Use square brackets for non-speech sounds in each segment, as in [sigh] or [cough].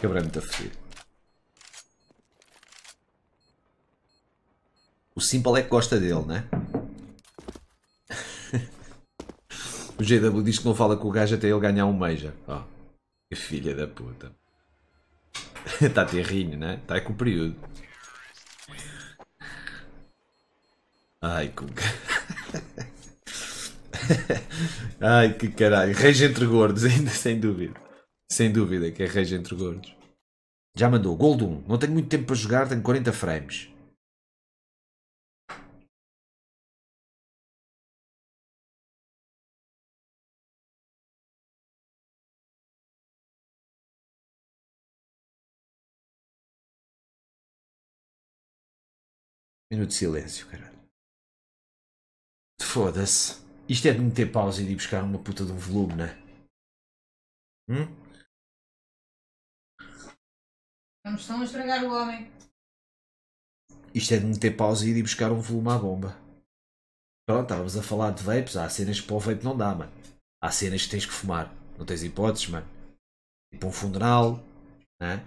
Cabrão muito fugir. O Simple é que gosta dele, né? [laughs] o GW diz que não fala com o gajo até ele ganhar um meija. Oh, que filha da puta. Está [laughs] terrinho, né? Está com o período. Ai, com... [laughs] Ai, que caralho. Reis entre gordos, ainda sem dúvida. Sem dúvida que é rage entre gordos. Já mandou. Gold 1. Não tenho muito tempo para jogar, tenho 40 frames. Minuto de silêncio, caralho. Foda-se. Isto é de meter pausa e de ir buscar uma puta de um volume, né? Hum? Não estão a estragar o homem. Isto é de meter pausa e ir buscar um volume à bomba. Pronto, estávamos a falar de vapes. Há cenas que para o vape não dá, mano. Há cenas que tens que fumar. Não tens hipóteses, mano. Tipo um funeral, né?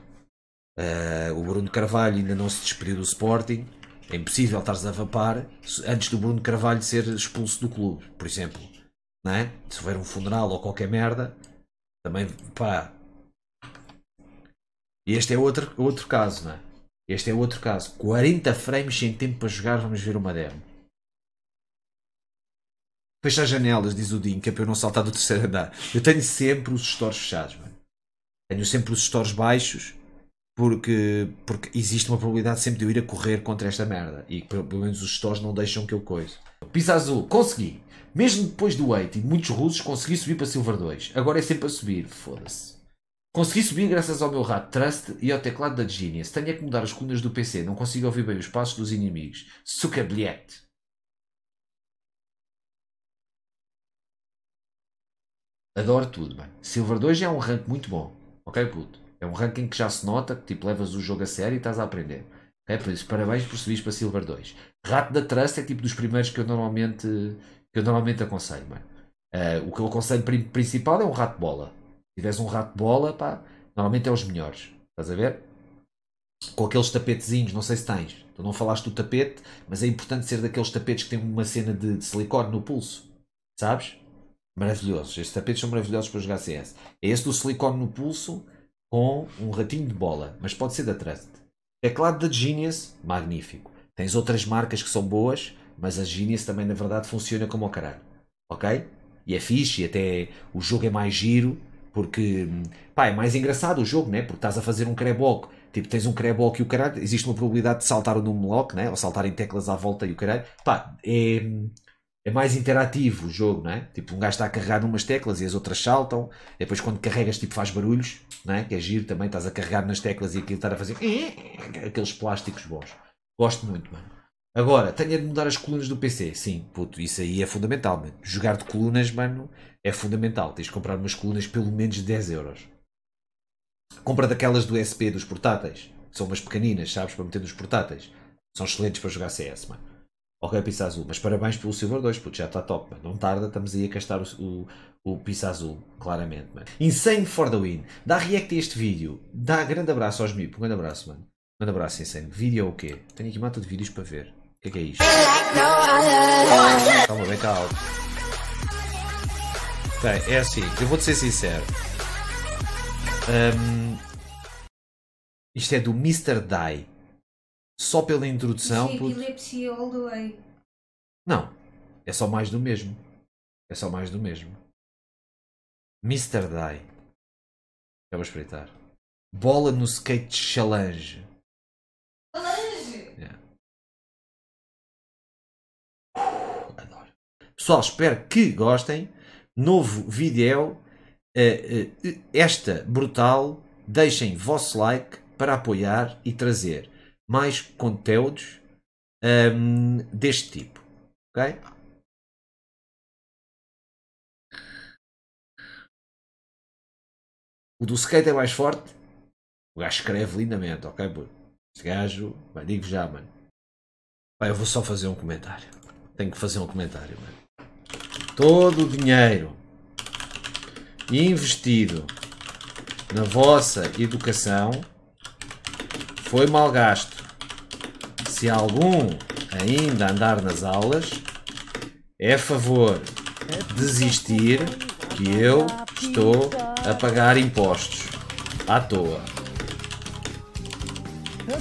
Uh, o Bruno Carvalho ainda não se despediu do Sporting. É impossível estares a vapar antes do Bruno Carvalho ser expulso do clube, por exemplo. Né? Se houver um funeral ou qualquer merda, também pá, e este é outro, outro caso, não é? Este é outro caso. 40 frames sem tempo para jogar, vamos ver uma demo. Fecha as janelas, diz o Dinka, para eu não saltar do terceiro andar. Eu tenho sempre os stores fechados, mano. Tenho sempre os stores baixos, porque, porque existe uma probabilidade sempre de eu ir a correr contra esta merda. E pelo menos os stores não deixam que eu coise. Pisa azul, consegui. Mesmo depois do 8 e muitos russos, consegui subir para Silver 2. Agora é sempre a subir, foda-se. Consegui subir graças ao meu rato Trust e ao teclado da Genius. Tenho é que mudar as colunas do PC, não consigo ouvir bem os passos dos inimigos. Sucabliette. Adoro tudo, mano. Silver 2 é um rank muito bom. Ok, puto? É um ranking que já se nota, que tipo, levas o jogo a sério e estás a aprender. É por isso, parabéns por subir para Silver 2. Rato da Trust é tipo dos primeiros que eu normalmente, que eu normalmente aconselho, mano. Uh, o que eu aconselho principal é um rato bola tiveres um rato de bola, pá, normalmente é os melhores. Estás a ver? Com aqueles tapetezinhos, não sei se tens. Tu não falaste do tapete, mas é importante ser daqueles tapetes que têm uma cena de, silicone no pulso. Sabes? Maravilhosos. Estes tapetes são maravilhosos para jogar CS. É esse do silicone no pulso com um ratinho de bola, mas pode ser da Trust. Teclado da Genius, magnífico. Tens outras marcas que são boas, mas a Genius também na verdade funciona como o caralho. Ok? E é fixe, e até o jogo é mais giro, porque, pá, é mais engraçado o jogo, né? Porque estás a fazer um crab Tipo, tens um crab e o caralho, existe uma probabilidade de saltar o num lock, né? Ou saltar em teclas à volta e o caralho. Pá, é, é mais interativo o jogo, né? Tipo, um gajo está a carregar numas teclas e as outras saltam. depois quando carregas, tipo, faz barulhos, né? Que é giro também, estás a carregar nas teclas e aquilo está a fazer... [laughs] Aqueles plásticos bons. Gosto muito, mano. Agora, tenho é de mudar as colunas do PC. Sim, puto, isso aí é fundamental, mano. Jogar de colunas, mano, é fundamental. Tens de comprar umas colunas pelo menos de 10 euros. Compra daquelas do SP dos portáteis. São umas pequeninas, sabes, para meter nos portáteis. São excelentes para jogar CS, mano. Ok, Pizza Azul, mas parabéns pelo Silver 2, puto, já está top, mano. Não tarda, estamos aí a gastar o, o, o Pizza Azul, claramente, mano. Insane for the win. Dá react a este vídeo. Dá grande abraço aos mil. Um grande abraço, mano. Um grande abraço, Insane. Vídeo é o quê? Tenho aqui mata de vídeos para ver que, que é isto? Calma bem, calma. Bem, é assim, eu vou-te ser sincero. Um, isto é do Mr. Die. Só pela introdução. Isto é epilepsia all the way. Não, é só mais do mesmo. É só mais do mesmo. Mr. Die. Já vou espreitar. Bola no skate challenge. só espero que gostem. Novo vídeo, eh, eh, esta brutal. Deixem vosso like para apoiar e trazer mais conteúdos um, ehm, deste tipo. Ok? O do skate é mais forte. O gajo escreve lindamente, ok? Este gajo, digo já, mano. Pai, eu vou só fazer um comentário. Tenho que fazer um comentário, mano todo o dinheiro investido na vossa educação foi mal gasto. Se algum ainda andar nas aulas, é favor desistir que eu estou a pagar impostos à toa.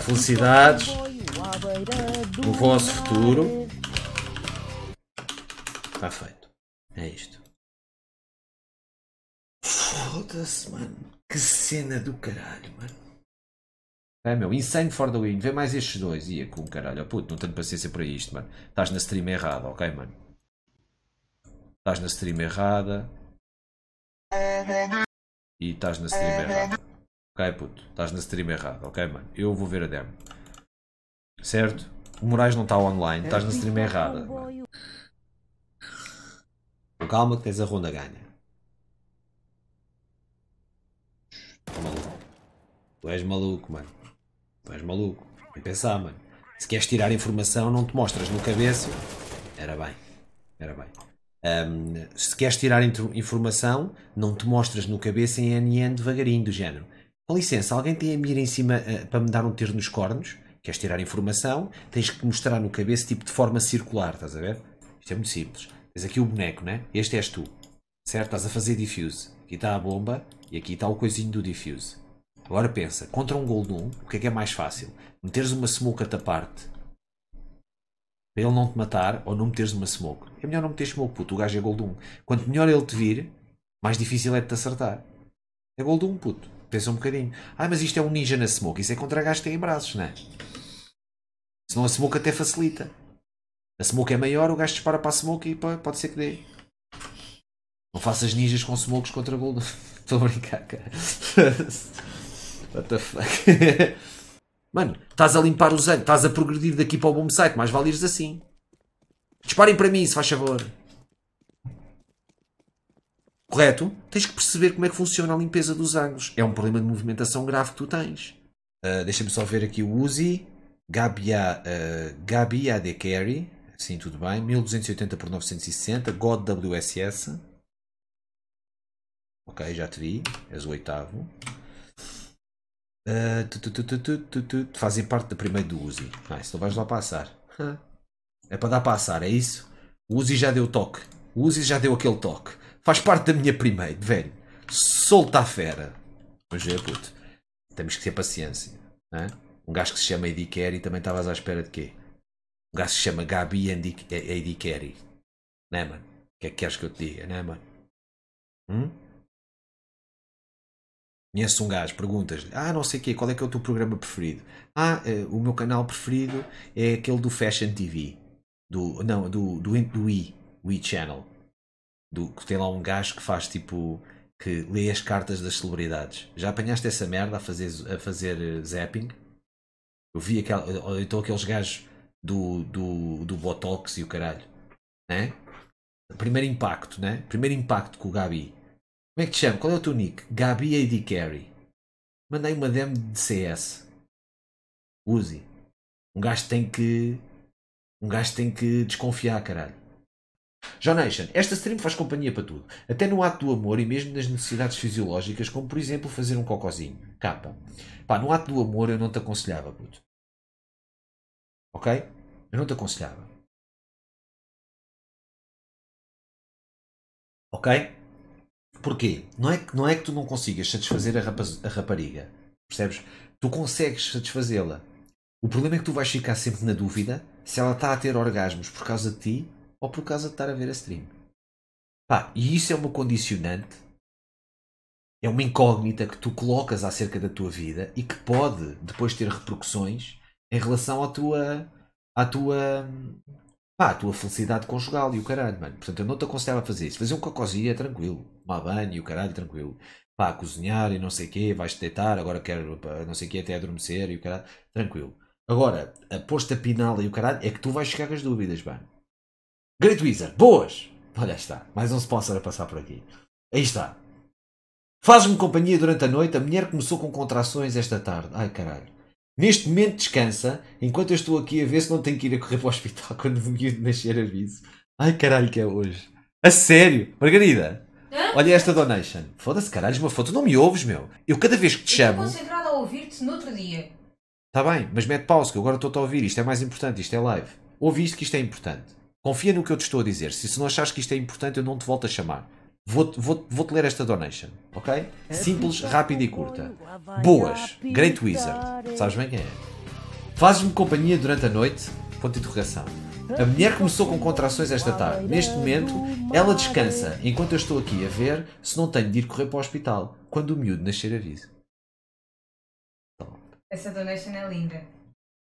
Felicidades no vosso futuro. Está feito. É isto. Foda-se, mano. Que cena do caralho, mano. É meu, Insane for the Win. Vê mais estes dois. Ia com caralho. Oh, puto, não tenho paciência para isto, mano. Estás na stream errada, ok, mano? Estás na stream errada. E estás na stream errada. Ok, puto. Estás na stream errada, ok, mano? Eu vou ver a demo. Certo? O Moraes não está online. Estás na stream errada. Mano. Calma que tens a ronda ganha. Tá maluco. Tu és maluco, mano. Tu és maluco. Vem pensar, mano. Se queres tirar informação, não te mostras no cabeça. Era bem. Era bem. Um, se queres tirar informação, não te mostras no cabeça em NN devagarinho, do género. Com licença, alguém tem a mira em cima uh, para me dar um tiro nos cornos? Queres tirar informação? Tens que mostrar no cabeça, tipo de forma circular, estás a ver? Isto é muito simples. Tens aqui o boneco, né? Este és tu. Certo? Estás a fazer diffuse. Aqui está a bomba e aqui está o coisinho do diffuse. Agora pensa, contra um Goldum, o que é que é mais fácil? Meteres uma smoke a tapar para ele não te matar ou não meteres uma smoke. É melhor não meter smoke, puto, o gajo é Goldum. Quanto melhor ele te vir, mais difícil é de te acertar. É Goldum, puto. Pensa um bocadinho. Ah, mas isto é um ninja na smoke. Isso é contra gajos que têm braços, não é? Senão a smoke até facilita. A smoke é maior, o gajo dispara para a smoke e pode ser que dê. Não faças ninjas com smokes contra gold. Estou [laughs] a brincar, cara. [laughs] What the fuck? [laughs] Mano, estás a limpar os anos, estás a progredir daqui para o bom site, mais vale ires assim. Disparem para mim, se faz favor. Correto? Tens que perceber como é que funciona a limpeza dos ângulos. É um problema de movimentação grave que tu tens. Uh, Deixa-me só ver aqui o Uzi. Gabia, uh, Gabia de Carry. Sim, tudo bem. 1280 por 960, God WSS. Ok, já te vi. És o oitavo. Uh, tu, tu, tu, fazem parte da primeira do Uzi. Ah, isso não vais lá passar. Huh. É para dar passar, é isso? O Uzi já deu toque. O Uzi já deu aquele toque. Faz parte da minha primeira, velho. Solta a fera. Mas é, puto. Temos que ter paciência. Né? Um gajo que se chama Eddie Carey também estavas à espera de quê? O gajo se chama Gabi Eidikeri. Não é, mano? O que é que queres que eu te diga, não é, mano? Hum? Conheces um gajo, perguntas-lhe: Ah, não sei o quê, qual é que é o teu programa preferido? Ah, uh, o meu canal preferido é aquele do Fashion TV. Do, não, do, do, do Wii, Wii Channel. Do, que tem lá um gajo que faz tipo que lê as cartas das celebridades. Já apanhaste essa merda a fazer, a fazer eh, zapping? Eu vi aquela. Eh, então aqueles gajos do, do, do Botox e o caralho. Né? Primeiro impacto, né? Primeiro impacto com o Gabi. Como é que te chamo? Qual é o teu nick? Gabi AD Carry. Mandei uma demo de CS. Use. Um gajo tem que. Um gajo tem que desconfiar, caralho. John Nation, esta stream faz companhia para tudo, até no ato do amor e mesmo nas necessidades fisiológicas, como por exemplo fazer um cocozinho. Capa. Pá, no ato do amor eu não te aconselhava, puto. Ok? Eu não te aconselhava. Ok? Porquê? Não é, que, não é que tu não consigas satisfazer a, rapaz, a rapariga. Percebes? Tu consegues satisfazê-la. O problema é que tu vais ficar sempre na dúvida se ela está a ter orgasmos por causa de ti ou por causa de estar a ver a stream. Pá, e isso é uma condicionante, é uma incógnita que tu colocas acerca da tua vida e que pode depois ter repercussões em relação à tua à tua, pá, à tua felicidade conjugal e o caralho, mano. Portanto, eu não te aconselhava a fazer isso. Fazer um cocôzinho é tranquilo. Tomar banho e o caralho, tranquilo. Pá, cozinhar e não sei o quê, vais-te deitar, agora quero não sei o quê até adormecer e o caralho, tranquilo. Agora, a posta a pinal e o caralho, é que tu vais chegar com as dúvidas, mano. Great Wizard, boas! Olha, está. Mais um sponsor a passar por aqui. Aí está. Faz-me companhia durante a noite. A mulher começou com contrações esta tarde. Ai, caralho. Neste momento descansa, enquanto eu estou aqui a ver se não tenho que ir a correr para o hospital [laughs] quando o miúdo nascer aviso. Ai caralho que é hoje. A sério, Margarida. Hã? Olha esta donation. Foda-se caralho, é uma foto. Tu não me ouves, meu. Eu cada vez que te eu chamo... Estou concentrado a ouvir-te no outro dia. Está bem, mas mete pausa que agora estou-te a ouvir. Isto é mais importante, isto é live. Ouve que isto é importante. Confia no que eu te estou a dizer. Se, se não achares que isto é importante, eu não te volto a chamar. Vou-te vou, vou ler esta donation, ok? É Simples, rápida e curta. Boas, Great Wizard. Sabes bem quem é? Fazes-me companhia durante a noite? Ponto de interrogação. A mulher começou com contrações esta tarde. Neste momento, ela descansa, enquanto eu estou aqui a ver se não tenho de ir correr para o hospital. Quando o miúdo nascer, aviso. Essa donation é linda.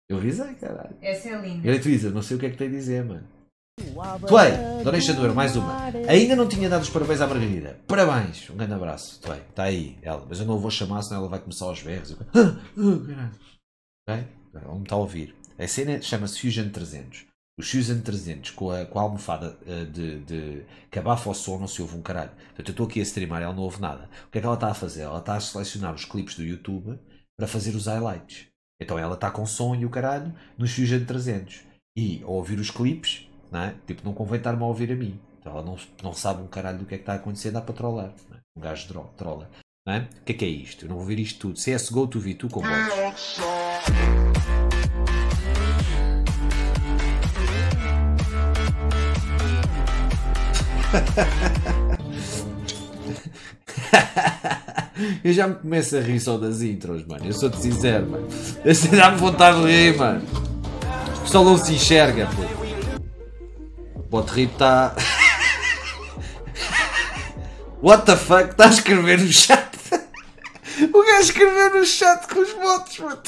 Eu risei, caralho. Essa é linda. Great Wizard, não sei o que é que tem a dizer, mano. Tuei, Dona chador, mais uma. Ainda não tinha dado os parabéns à Margarida. Parabéns, um grande abraço. Tuei, está aí, ela. Mas eu não vou chamar, senão ela vai começar aos berros. Eu... Ah, ah, a ouvir. A cena chama-se Fusion 300. O Fusion 300 com a, com a almofada eh, de, de que abafa o som não se ouve um caralho. Portanto, eu estou aqui a streamar ela não ouve nada. O que é que ela está a fazer? Ela está a selecionar os clipes do YouTube para fazer os highlights. Então ela está com som e o caralho nos Fusion 300. E ao ouvir os clipes, não é? Tipo, não convém estar-me a ouvir a mim. Então, ela não, não sabe um caralho do que é que está acontecendo, dá para trollar. É? Um gajo dro, trola. Né? O é? que é que é isto? Eu não vou ver isto tudo. CSGO, é tu vi, tu com ah, é [laughs] eu já me começo a rir só das intros, mano. Eu sou-te sincero, mano. Dá-me vontade de rir, mano. O pessoal não se enxerga, pô. Bote Rito está. What the fuck? Está a escrever no chat. O gajo escreveu no chat com os bots, mano.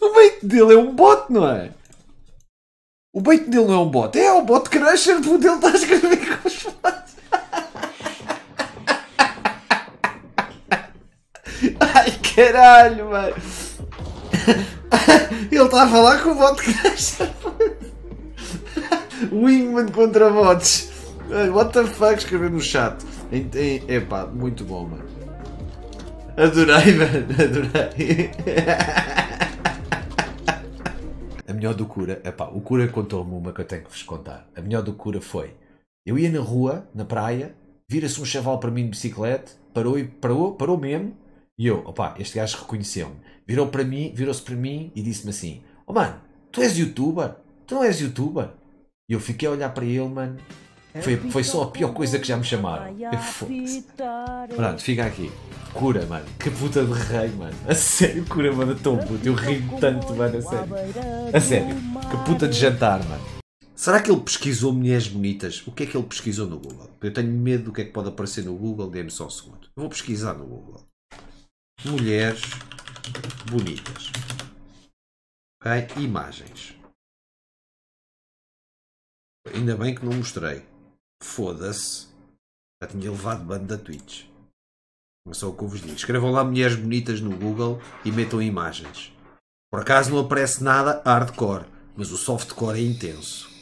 O bait dele é um bot, não é? O bait dele não é um bot. É, é o bot crusher, puto, ele está a escrever com os bots. Ai, caralho, mano. [laughs] Ele está a falar com o bot que deixa. [laughs] Wingman contra bots. What the fuck? Escrever no chat. É pá, muito bom, mano. Adorei, [laughs] mano. Adorei. A melhor do cura, é pá, o cura contou-me uma que eu tenho que vos contar. A melhor do cura foi: eu ia na rua, na praia, vira-se um chaval para mim de bicicleta, parou e parou, parou mesmo e eu, opá, este gajo reconheceu-me. Virou para mim, virou-se para mim e disse-me assim: Oh mano, tu és youtuber? Tu não és youtuber? E eu fiquei a olhar para ele, mano. É foi, foi só a pior coisa que já me chamaram. Eu Pronto, fica aqui. Cura, mano. Que puta de rei, mano. A sério, cura, mano. Tão puto. Eu rio tanto, mano. A sério. A sério. Que puta de jantar, mano. Será que ele pesquisou mulheres bonitas? O que é que ele pesquisou no Google? Eu tenho medo do que é que pode aparecer no Google. Dê-me só um segundo. Eu vou pesquisar no Google mulheres bonitas. Ok? Imagens. Ainda bem que não mostrei. Foda-se. Já tinha levado bando da Twitch. mas é sou o que eu vos digo. Escrevam lá mulheres bonitas no Google e metam imagens. Por acaso não aparece nada hardcore, mas o softcore é intenso.